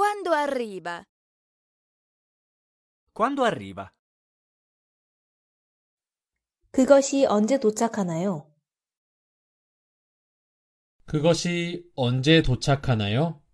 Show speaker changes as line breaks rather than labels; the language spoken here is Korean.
Quando arriva?
Quando arriva?
그것이 언제 도착하나요?
그것이 언제 도착하나요?